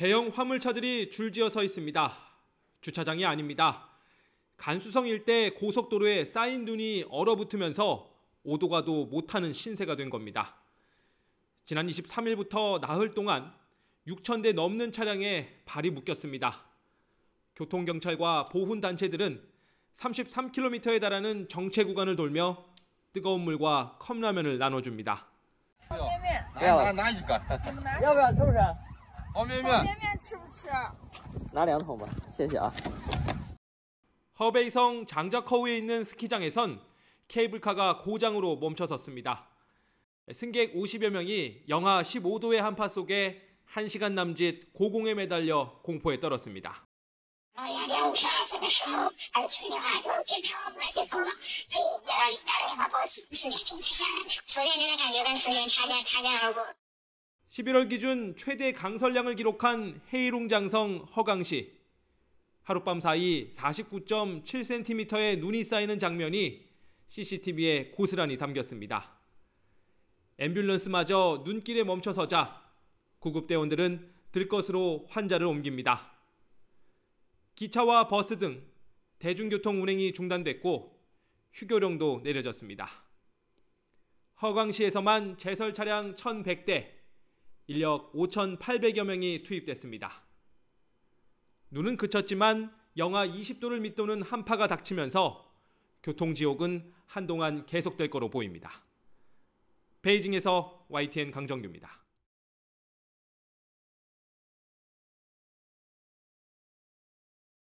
대형 화물차들이 줄지어 서 있습니다. 주차장이 아닙니다. 간수성 일대 고속도로에 쌓인 눈이 얼어붙으면서 오도 가도 못하는 신세가 된 겁니다. 지난 23일부터 나흘 동안 6천 대 넘는 차량에 발이 묶였습니다. 교통경찰과 보훈단체들은 33km에 달하는 정체 구간을 돌며 뜨거운 물과 컵라면을 나눠줍니다. 要不要？要不要？是不是？方便面。方便面吃不吃？拿两桶吧，谢谢啊。 허베이성 장자커우에 있는 스키장에선 케이블카가 고장으로 멈춰섰습니다. 승객 50여 명이 영하 15도의 한파 속에 1시간 남짓 고공에 매달려 공포에 떨었습니다. 11월 기준 최대 강설량을 기록한 헤이룽장성 허강시. 하룻밤 사이 49.7cm의 눈이 쌓이는 장면이 CCTV에 고스란히 담겼습니다. 앰뷸런스마저 눈길에 멈춰서자 구급대원들은 들것으로 환자를 옮깁니다. 기차와 버스 등 대중교통 운행이 중단됐고 휴교령도 내려졌습니다. 허광시에서만 제설 차량 1,100대, 인력 5,800여 명이 투입됐습니다. 눈은 그쳤지만 영하 20도를 밑도는 한파가 닥치면서 교통 지옥은 한동안 계속될 것로 보입니다. 베이징에서 YTN 강정규입니다.